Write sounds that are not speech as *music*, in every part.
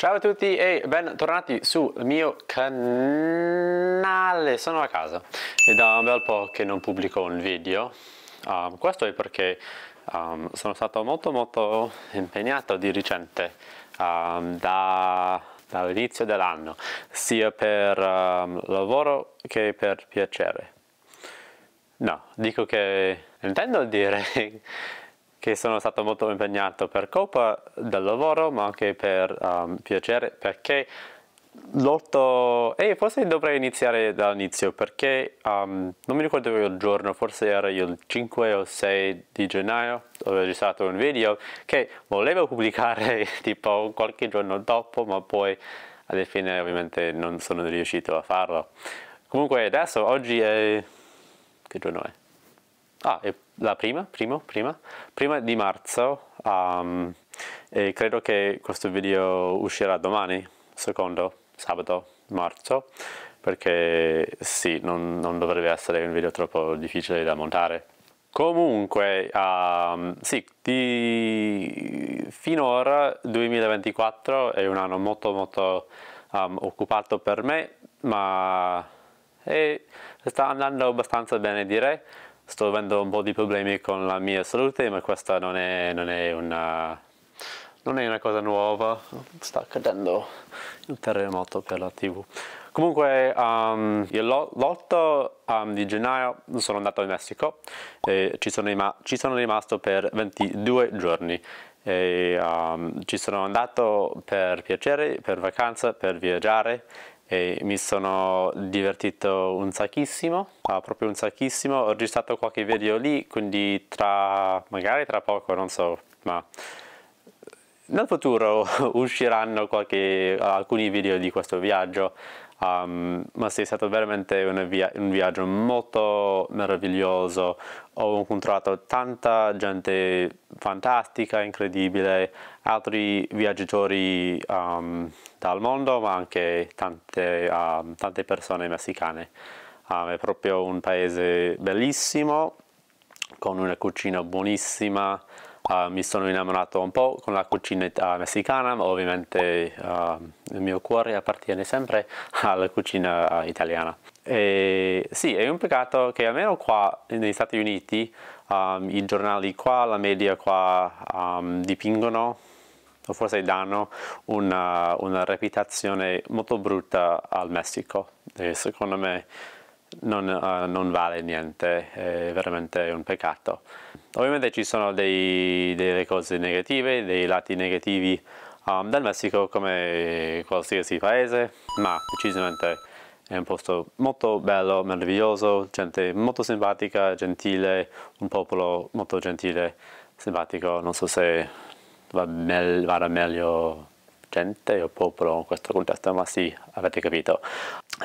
Ciao a tutti e bentornati sul mio canale, sono a casa è da un bel po' che non pubblico un video um, questo è perché um, sono stato molto molto impegnato di recente um, da, dall'inizio dell'anno sia per um, lavoro che per piacere no, dico che intendo dire che sono stato molto impegnato per colpa del lavoro, ma anche per um, piacere, perché l'otto... e eh, forse dovrei iniziare dall'inizio, perché um, non mi ricordo il giorno, forse era il 5 o 6 di gennaio, ho registrato un video che volevo pubblicare *laughs* tipo qualche giorno dopo, ma poi alla fine ovviamente non sono riuscito a farlo. Comunque adesso, oggi è... che giorno è? Ah, è la prima, primo, prima, prima di marzo um, e credo che questo video uscirà domani, secondo sabato marzo perché sì, non, non dovrebbe essere un video troppo difficile da montare. Comunque, um, sì, di... finora 2024 è un anno molto molto um, occupato per me, ma è... sta andando abbastanza bene direi sto avendo un po' di problemi con la mia salute, ma questa non è, non è, una, non è una, cosa nuova. Sta accadendo il terremoto per la TV. Comunque, um, l'8 um, di gennaio sono andato in Messico e ci sono, ci sono rimasto per 22 giorni. E, um, ci sono andato per piacere, per vacanza, per viaggiare e mi sono divertito un sacchissimo, ah, proprio un sacchissimo, ho registrato qualche video lì, quindi tra, magari tra poco, non so, ma nel futuro *laughs* usciranno qualche, alcuni video di questo viaggio Um, ma sì, è stato veramente via un viaggio molto meraviglioso. Ho incontrato tanta gente fantastica, incredibile, altri viaggiatori um, dal mondo, ma anche tante, um, tante persone messicane. è proprio un paese bellissimo, con una cucina buonissima uh, mi sono innamorato un po' con la cucina messicana, ma ovviamente uh, il mio cuore appartiene sempre alla cucina italiana. E sì, è un peccato che almeno qua negli Stati Uniti um, i giornali qua, la media qua um, dipingono o forse danno una, una reputazione molto brutta al Messico e secondo me non, uh, non, vale niente, è veramente un peccato. Ovviamente ci sono dei, delle cose negative, dei lati negativi um, del Messico come qualsiasi paese, ma decisamente è un posto molto bello, meraviglioso, gente molto simpatica, gentile, un popolo molto gentile, simpatico, non so se va me vada meglio gente o popolo in questo contesto, ma sì, avete capito.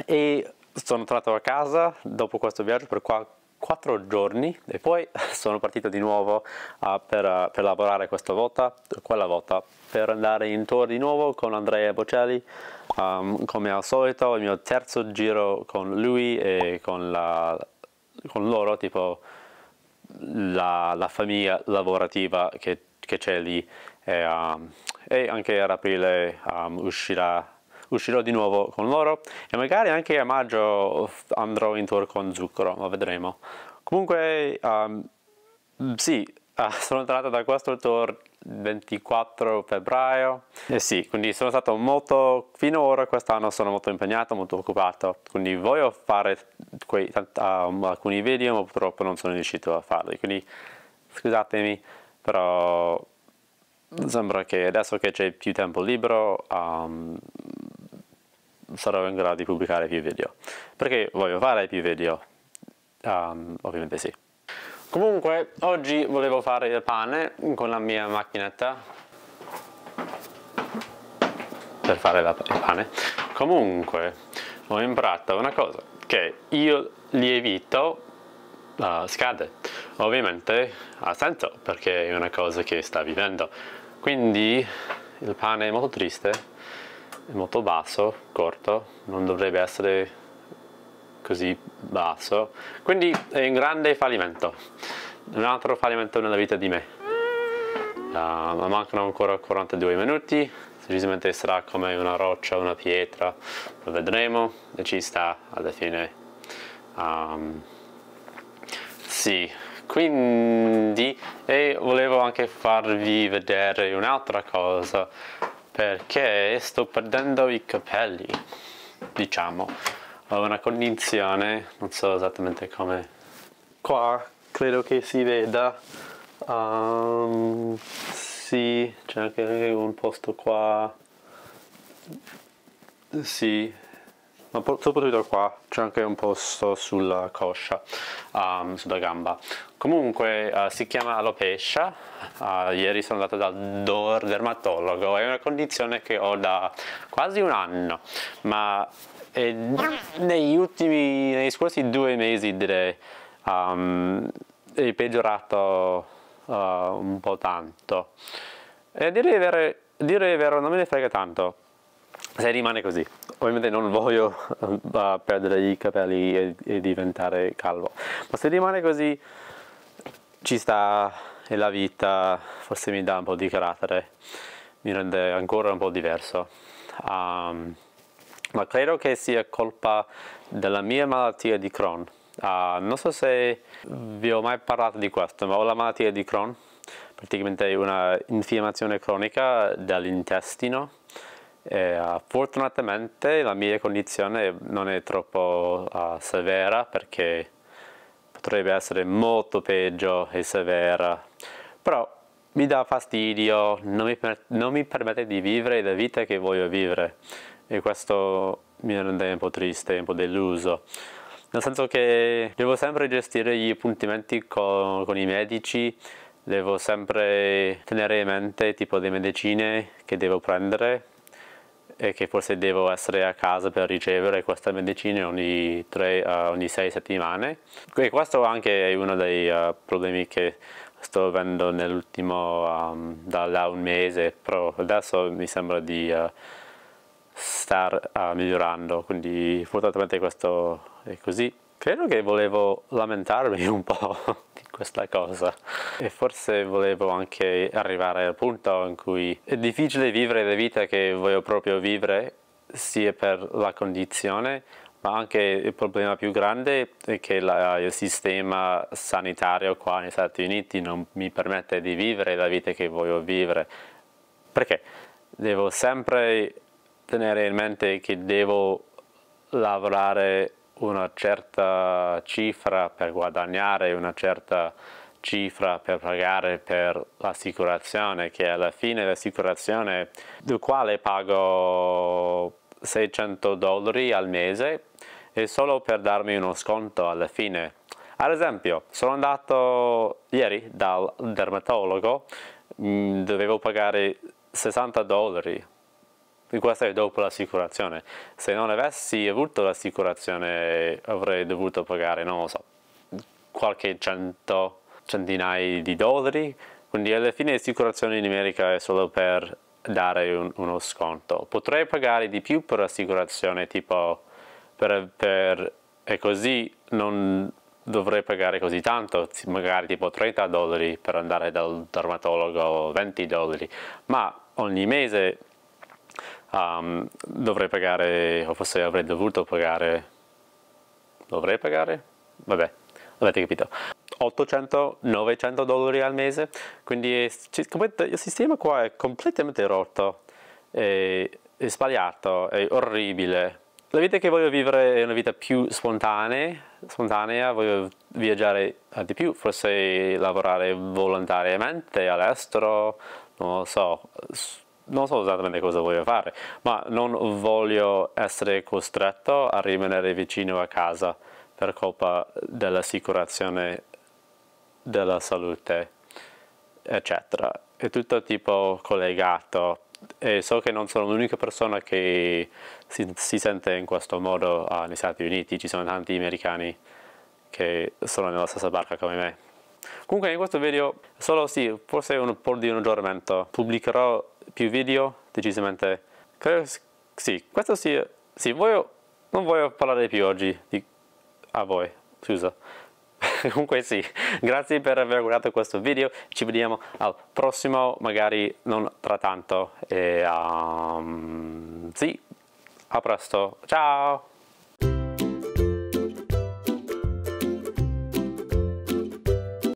E sono tornato a casa dopo questo viaggio per qua, quattro giorni e poi *laughs* sono partito di nuovo uh, per, uh, per, lavorare questa volta, quella volta, per andare in tour di nuovo con Andrea Bocelli. Um, come al solito, il mio terzo giro con lui e con, la, con loro, tipo la, la famiglia lavorativa che, c'è lì. E, um, e, anche ad aprile um, uscirà uscirò di nuovo con loro e magari anche a maggio andrò in tour con Zucchero, lo vedremo. Comunque, um, sì, uh, *laughs* sono entrato da questo tour il 24 febbraio e sì, quindi sono stato molto, fino ad ora quest'anno sono molto impegnato, molto occupato, quindi voglio fare quei, ah, um, alcuni video ma purtroppo non sono riuscito a farli, quindi scusatemi, però sembra che adesso che c'è più tempo libero um, sarò in grado di pubblicare più video. Perché voglio fare più video? Um, ovviamente sì. Comunque, oggi volevo fare il pane con la mia macchinetta. Per fare la, il pane. Comunque, ho imparato una cosa, che io lievito uh, eh, scade. Ovviamente ha senso, perché è una cosa che sta vivendo. Quindi, il pane è molto triste è molto basso, corto, non dovrebbe essere così basso, quindi è un grande fallimento, un altro fallimento nella vita di me. Uh, mancano ancora 42 minuti, semplicemente sarà come una roccia, una pietra, lo vedremo e ci sta alla fine. Um, sì, quindi e volevo anche farvi vedere un'altra cosa perché sto perdendo i capelli diciamo ho una condizione non so esattamente come qua credo che si veda um, sì c'è anche un posto qua sì ma soprattutto da qua c'è anche un posto sulla coscia, um, sulla gamba. Comunque uh, si chiama alopecia, uh, eh, ieri sono andato dal dermatologo, è una condizione che ho da quasi un anno, ma eh, negli ultimi, negli scorsi due mesi direi, um, è peggiorato uh, un po' tanto. E direi vero, direi vero, non me ne frega tanto, se rimane così ovviamente non voglio uh, perdere i capelli e, e, diventare calvo ma se rimane così ci sta e la vita forse mi dà un po' di carattere mi rende ancora un po' diverso um, ma credo che sia colpa della mia malattia di Crohn uh, non so se vi ho mai parlato di questo ma ho la malattia di Crohn praticamente una infiammazione cronica dell'intestino e, ah, fortunatamente la mia condizione non è troppo uh, severa perché potrebbe essere molto peggio e severa, però mi dà fastidio, non mi, non mi permette di vivere la vita che voglio vivere e questo mi rende un po' triste, un po' deluso. Nel senso che devo sempre gestire gli appuntamenti con, con i medici devo sempre tenere in mente il tipo di medicine che devo prendere e che forse devo essere a casa per ricevere questa medicina ogni eh, sei settimane. E questo anche è uno dei uh, problemi che sto avendo nell'ultimo, um, da, da, un mese, però adesso mi sembra di uh, star uh, migliorando, quindi fortunatamente questo è così. Credo che volevo lamentarmi *laughs* un po' di questa cosa e forse volevo anche arrivare al punto in cui è difficile vivere la vita che voglio proprio vivere sia per la condizione ma anche il problema più grande è che la, il sistema sanitario qua negli Stati Uniti non mi permette di vivere la vita che voglio vivere perché devo sempre tenere in mente che devo lavorare una certa cifra per guadagnare una certa cifra per pagare per l'assicurazione, che alla fine l'assicurazione del quale pago 600 dollari al mese è solo per darmi uno sconto alla fine. Ad esempio, sono andato ieri dal dermatologo, mm, dovevo pagare 60 dollari questo è dopo l'assicurazione. Se non avessi avuto l'assicurazione avrei dovuto pagare, non lo so, qualche cento, centinaia di dollari. Quindi alla fine l'assicurazione in America è solo per dare un, uno sconto. Potrei pagare di più per l'assicurazione, tipo per, per, e così non dovrei pagare così tanto, magari tipo 30 dollari per andare dal dermatologo 20 dollari, ma ogni mese um, dovrei pagare, o forse avrei dovuto pagare, dovrei pagare? Vabbè, avete capito. 800-900 dollari al mese, quindi il sistema qua è completamente rotto, è, è sbagliato, è orribile. La vita che voglio vivere è una vita più spontanea, spontanea, voglio viaggiare di più, forse lavorare volontariamente all'estero, non lo so, non so esattamente cosa voglio fare, ma non voglio essere costretto a rimanere vicino a casa per colpa dell'assicurazione della salute, eccetera. È tutto tipo collegato e so che non sono l'unica persona che si, si, sente in questo modo negli Stati Uniti, ci sono tanti americani che sono nella stessa barca come me. Comunque in questo video solo sì, forse un po' di un aggiornamento. Pubblicherò più video, decisamente. Credo sì, questo sì, sì, voglio, non voglio parlare più oggi di, a voi, scusa. *laughs* Comunque sì, grazie per aver guardato questo video, ci vediamo al prossimo, magari non tra tanto. E, um, sì, a presto, ciao!